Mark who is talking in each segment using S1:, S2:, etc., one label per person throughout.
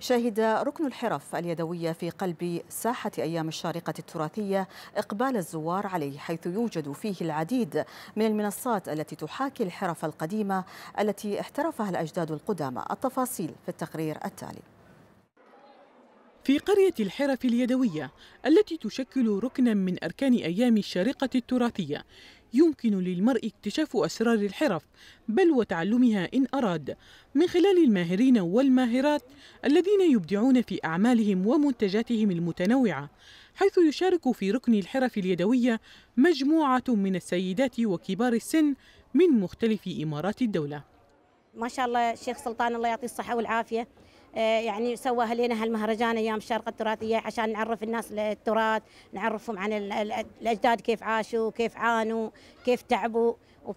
S1: شهد ركن الحرف اليدوية في قلب ساحة أيام الشارقة التراثية إقبال الزوار عليه حيث يوجد فيه العديد من المنصات التي تحاكي الحرف القديمة التي احترفها الأجداد القدامى
S2: التفاصيل في التقرير التالي في قرية الحرف اليدوية التي تشكل ركنا من أركان أيام الشارقة التراثية يمكن للمرء اكتشاف أسرار الحرف بل وتعلمها إن أراد من خلال الماهرين والماهرات الذين يبدعون في أعمالهم ومنتجاتهم المتنوعة حيث يشارك في ركن الحرف اليدوية مجموعة من السيدات وكبار السن من مختلف إمارات الدولة
S1: ما شاء الله شيخ سلطان الله يعطيه الصحة والعافية آه، يعني سواها لنا هالمهرجان ايام الشرق التراثيه عشان نعرف الناس التراث نعرفهم عن الاجداد كيف عاشوا كيف عانوا كيف تعبوا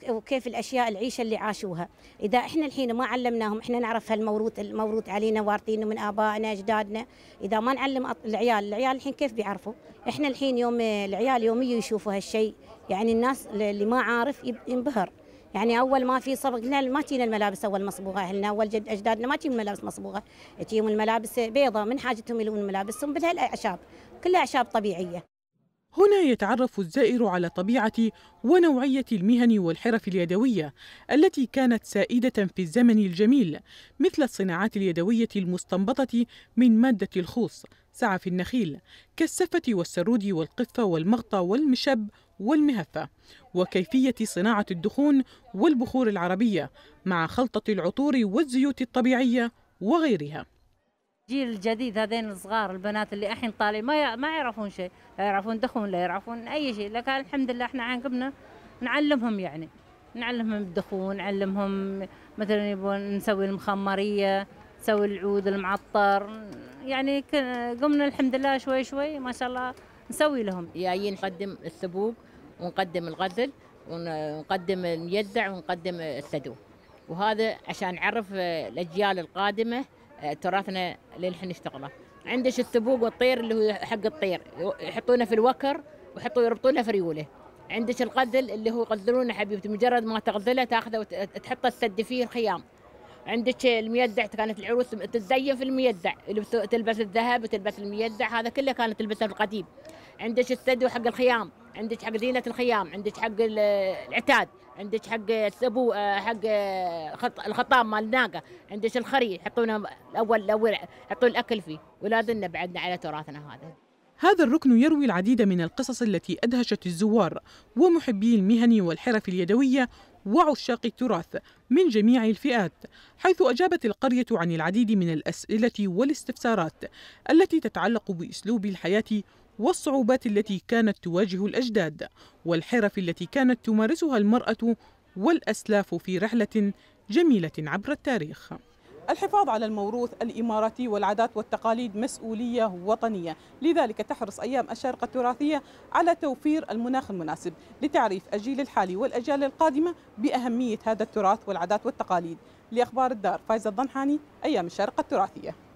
S1: وكيف الاشياء العيشه اللي عاشوها اذا احنا الحين ما علمناهم احنا نعرف هالموروث الموروث علينا وارثينه من ابائنا اجدادنا اذا ما نعلم العيال العيال الحين كيف بيعرفوا احنا الحين يوم العيال يوميه يشوفوا هالشيء يعني الناس اللي ما عارف ينبهر يعني اول ما في صبغ ما تجينا الملابس اول مصبوغه اهلنا اول جد اجدادنا ما تجيهم الملابس مصبوغه تجيهم الملابس بيضه من حاجتهم يلون ملابسهم بل الاعشاب كلها اعشاب طبيعيه
S2: هنا يتعرف الزائر على طبيعة ونوعية المهن والحرف اليدوية التي كانت سائدة في الزمن الجميل مثل الصناعات اليدوية المستنبطة من مادة الخوص سعف النخيل كالسفة والسرود والقفة والمغطى والمشب والمهفة وكيفية صناعة الدخون والبخور العربية مع خلطة العطور والزيوت الطبيعية وغيرها
S3: الجيل الجديد هذين الصغار البنات اللي الحين طالعين ما ما يعرفون شيء لا يعرفون دخون لا يعرفون اي شيء لكن الحمد لله احنا عاقبنا نعلمهم يعني نعلمهم الدخون نعلمهم مثلا يبون نسوي المخمريه نسوي العود المعطر يعني قمنا الحمد لله شوي شوي ما شاء الله نسوي لهم جايين نقدم السبوق ونقدم الغزل
S4: ونقدم الميزع ونقدم السدو وهذا عشان نعرف آه، الاجيال القادمه آه، تراثنا اللي نحن نشتغله عندك السبوق والطير اللي هو حق الطير يحطونه في الوكر ويحطوا يربطونه في ريوله عندك الغزل اللي هو يغزلونه حبيبتي مجرد ما تغزله تاخذه وتحط السد فيه الخيام عندك الميدع كانت العروس تتزين في الميدع تلبس الذهب وتلبس الميدع هذا كله كانت تلبسه في القديم عندك السدو حق الخيام عندك حق زينه الخيام عندك حق العتاد عندك حق السبو آه، حق آه، الخطام مال الناقه عندك الخري يحطونه الاول الاول يحطون الاكل فيه ولا زلنا بعدنا على تراثنا هذا
S2: هذا الركن يروي العديد من القصص التي أدهشت الزوار ومحبي المهن والحرف اليدوية وعشاق التراث من جميع الفئات حيث أجابت القرية عن العديد من الأسئلة والاستفسارات التي تتعلق بأسلوب الحياة والصعوبات التي كانت تواجه الأجداد والحرف التي كانت تمارسها المرأة والأسلاف في رحلة جميلة عبر التاريخ الحفاظ على الموروث الإماراتي والعادات والتقاليد مسؤولية وطنية لذلك تحرص أيام الشارقة التراثية على توفير المناخ المناسب لتعريف الجيل الحالي والأجيال القادمة بأهمية هذا التراث والعادات والتقاليد لأخبار الدار فايزة الضنحاني أيام الشارقة التراثية